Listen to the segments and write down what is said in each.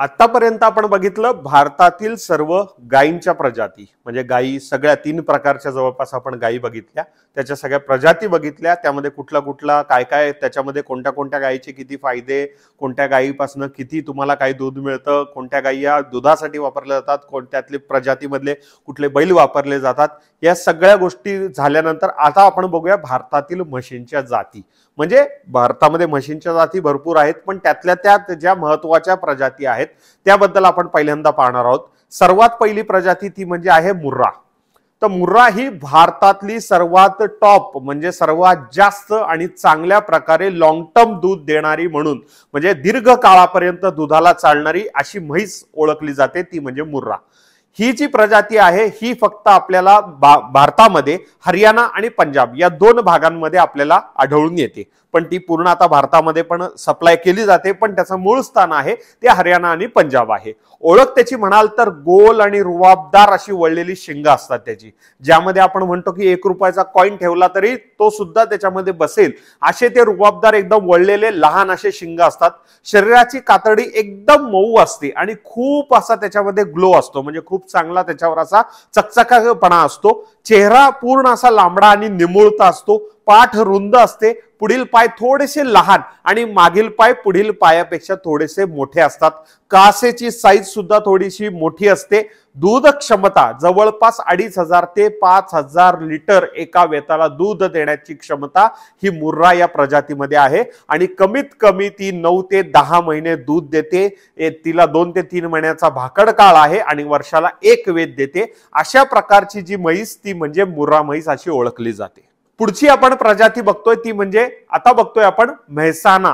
आतापर्यंत आपण बघितलं भारतातील सर्व गायींच्या प्रजाती म्हणजे गायी सगळ्या तीन प्रकारच्या जवळपास आपण गायी बघितल्या त्याच्या सगळ्या प्रजाती बघितल्या त्यामध्ये कुठला कुठला काय काय त्याच्यामध्ये कोणत्या कोणत्या गायीचे किती फायदे कोणत्या गायीपासून किती तुम्हाला काय दूध मिळतं कोणत्या गायी या दुधासाठी वापरल्या जातात कोणत्यातले प्रजातीमधले कुठले बैल वापरले जातात या सगळ्या गोष्टी झाल्यानंतर आता आपण बघूया भारतातील म्हशींच्या जाती म्हणजे भारतामध्ये म्हशींच्या जाती भरपूर आहेत पण त्यातल्या त्यात ज्या महत्वाच्या प्रजाती आहेत त्याबद्दल आपण पहिल्यांदा पाहणार आहोत सर्वात पहिली प्रजाती ती म्हणजे आहे मुर्रा तर मुर्रा ही भारतातली सर्वात टॉप म्हणजे सर्वात जास्त आणि चांगल्या प्रकारे लॉंग टर्म दूध देणारी म्हणून म्हणजे दीर्घ काळापर्यंत दुधाला चालणारी अशी म्हैस ओळखली जाते ती म्हणजे मुर्रा ही जी प्रजाती आहे ही फक्त आपल्याला भारतामध्ये हरियाणा आणि पंजाब या दोन भागांमध्ये आपल्याला आढळून येते पण ती पूर्ण आता भारतामध्ये पण सप्लाय केली जाते पण त्याचं मूळ स्थान आहे ते हरियाणा आणि पंजाब आहे ओळख त्याची म्हणाल तर गोल आणि रुवाबदार अशी वळलेली शिंगा असतात त्याची ज्यामध्ये आपण म्हणतो की एक रुपयाचा कॉईन ठेवला तरी तो सुद्धा त्याच्यामध्ये बसेल असे ते रुवाबदार एकदम वळलेले लहान असे शिंगा असतात शरीराची कातडी एकदम मऊ असते आणि खूप असा त्याच्यामध्ये ग्लो असतो म्हणजे खूप खूप चांगला त्याच्यावर असा चकचकापणा असतो चेहरा पूर्ण असा लांबडा आणि निमुळता असतो पाठ रुंद असते पुढील पाय थोडेसे लहान आणि मागील पाय पुढील पायापेक्षा थोडेसे मोठे असतात कासेची साईज सुद्धा थोडीशी मोठी असते दूध क्षमता जवळपास अडीच हजार ते पाच हजार लिटर एका वेताला दूध देण्याची क्षमता ही मुर्रा या प्रजातीमध्ये आहे आणि कमीत कमी ती नऊ ते दहा महिने दूध देते तिला दोन ते तीन महिन्याचा भाकड काळ आहे आणि वर्षाला एक वेद देते अशा प्रकारची जी म्हैस ती म्हणजे मुर्रा म्हैस अशी ओळखली जाते पुढची आपण प्रजाती बघतोय ती म्हणजे आता बघतोय आपण म्हैसाना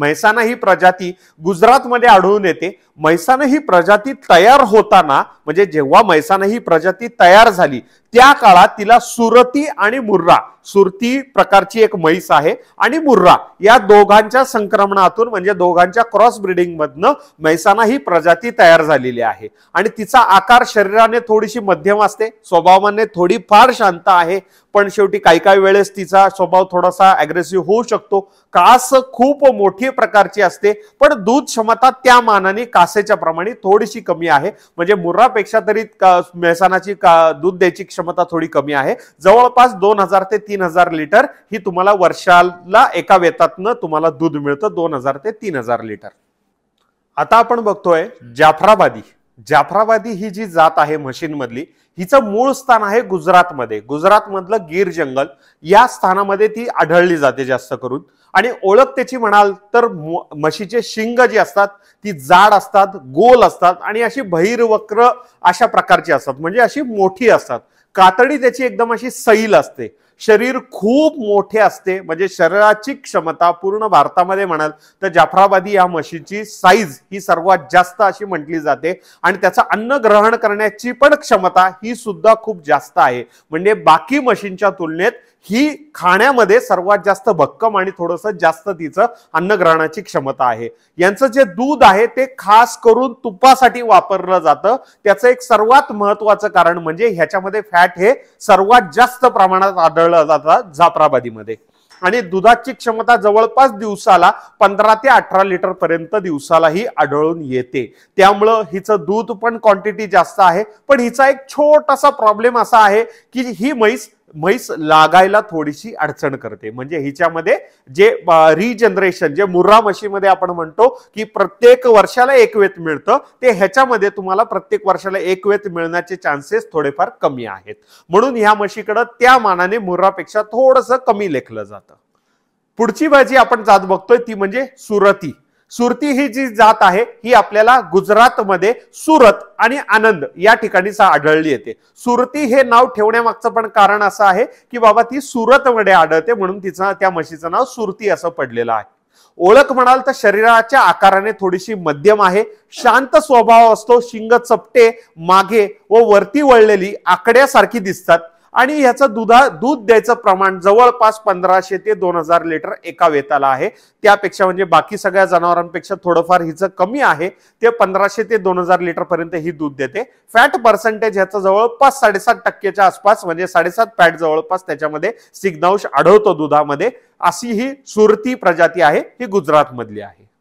मैसाना ही प्रजाती गुजरातमध्ये आढळून येते म्हैसाना ही प्रजाती तयार होताना म्हणजे जेव्हा मैसाना ही प्रजाती तयार झाली त्या काळात तिला सुरती आणि मुर्रा सुरती प्रकारची एक म्हैस आहे आणि मुर्रा या दोघांच्या संक्रमणातून म्हणजे दोघांच्या क्रॉस ब्रिडिंग मधनं म्हैसाना ही प्रजाती तयार झालेली आहे आणि तिचा आकार शरीराने थोडीशी मध्यम असते स्वभावाने थोडी फार शांत आहे पण शेवटी काही काही वेळेस तिचा स्वभाव थोडासा अग्रेसिव्ह होऊ शकतो कास खूप मोठी प्रकारची असते पण दूध क्षमता त्या मानाने कासेच्या प्रमाणे थोडीशी कमी आहे म्हणजे मुर्रापेक्षा तरी मेहसानाची का दूध द्यायची क्षमता क्षमता थोडी कमी आहे जवळपास दोन हजार ते तीन हजार लिटर ही तुम्हाला वर्षाला एका वेतातनं तुम्हाला दूध मिळतं दोन हजार ते तीन हजार लिटर आता आपण बघतोय जाफराबादी जाफराबादी ही जी जात आहे म्हशींमधली हिचं मूळ स्थान आहे गुजरातमध्ये गुजरातमधलं गीर जंगल या स्थानामध्ये ती आढळली जाते जास्त करून आणि ओळख त्याची म्हणाल तर म्हशीचे शिंग जी असतात ती जाड असतात गोल असतात आणि अशी बहिर्वक्र अशा प्रकारची असतात म्हणजे अशी मोठी असतात कातडी त्याची एकदम अशी सैल असते शरीर खूप मोठे असते म्हणजे शरीराची क्षमता पूर्ण भारतामध्ये म्हणाल तर जाफराबादी या म्हशीची साईज ही सर्वात जास्त अशी म्हटली जाते आणि त्याचं अन्न ग्रहण करण्याची पण क्षमता ही सुद्धा खूप जास्त आहे म्हणजे बाकी म्हशींच्या तुलनेत ही खाण्यामध्ये सर्वात जास्त भक्कम आणि थोडंसं जास्त तिचं ग्रहणाची क्षमता आहे यांचं जे दूध आहे ते खास करून तुपासाठी वापरलं जातं त्याचं एक सर्वात महत्वाचं कारण म्हणजे ह्याच्यामध्ये फॅट हे सर्वात जास्त प्रमाणात आढळ आढळलं जातात जाफराबादीमध्ये आणि दुधाची क्षमता जवळपास दिवसाला पंधरा ते अठरा लिटर पर्यंत दिवसालाही आढळून येते त्यामुळं हिचं दूध पण क्वांटिटी जास्त आहे पण हिचा एक छोटासा प्रॉब्लेम असा आहे की ही म्हैस म्हैस लागायला थोडीशी अडचण करते म्हणजे हिच्यामध्ये जे रिजनरेशन जे मुर्रा मशीमध्ये आपण म्हणतो की प्रत्येक वर्षाला एक वेत मिळतं ते ह्याच्यामध्ये तुम्हाला प्रत्येक वर्षाला एक वेत मिळण्याचे चान्सेस थोडेफार कमी आहेत म्हणून ह्या म्हशीकडं त्या मानाने मुर्रापेक्षा थोडंसं कमी लेखलं जातं पुढची भाजी आपण जात बघतोय ती म्हणजे सुरती सुरती ही जी जात आहे ही आपल्याला गुजरातमध्ये सुरत आणि आनंद या ठिकाणी आढळली येते सुरती हे नाव ठेवण्यामागचं पण कारण असं आहे की बाबा ती सुरत मध्ये आढळते म्हणून तिचं त्या म्हशीचं नाव सुरती असं पडलेलं आहे ओळख म्हणाल तर शरीराच्या आकाराने थोडीशी मध्यम आहे शांत स्वभाव असतो शिंग चपटे मागे व वरती वळलेली आकड्यासारखी दिसतात आणि ह्याचं दुधा दूध द्यायचं प्रमाण जवळपास पंधराशे ते दोन हजार लिटर एका वेताला आहे त्यापेक्षा म्हणजे बाकी सगळ्या जनावरांपेक्षा थोडंफार हिचं कमी आहे ते पंधराशे ते दोन हजार लिटर पर्यंत ही दूध देते फॅट पर्सेंटेज ह्याचं जवळपास साडेसात टक्केच्या आसपास म्हणजे साडेसात फॅट जवळपास त्याच्यामध्ये सिग्नांश आढळतो दुधामध्ये अशी ही सुरती प्रजाती आहे ही गुजरातमधली आहे